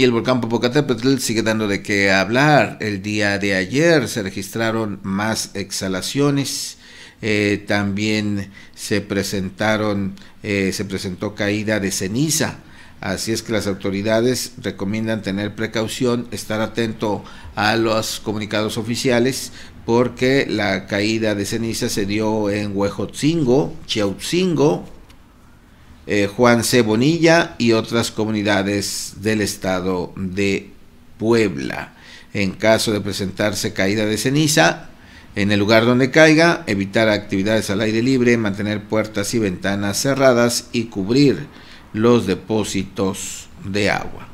y el volcán Popocatépetl sigue dando de qué hablar. El día de ayer se registraron más exhalaciones. Eh, también se presentaron, eh, se presentó caída de ceniza. Así es que las autoridades recomiendan tener precaución, estar atento a los comunicados oficiales, porque la caída de ceniza se dio en Huejotzingo, Chiautzingo, eh, Juan C. Bonilla y otras comunidades del estado de Puebla. En caso de presentarse caída de ceniza, en el lugar donde caiga, evitar actividades al aire libre, mantener puertas y ventanas cerradas y cubrir los depósitos de agua.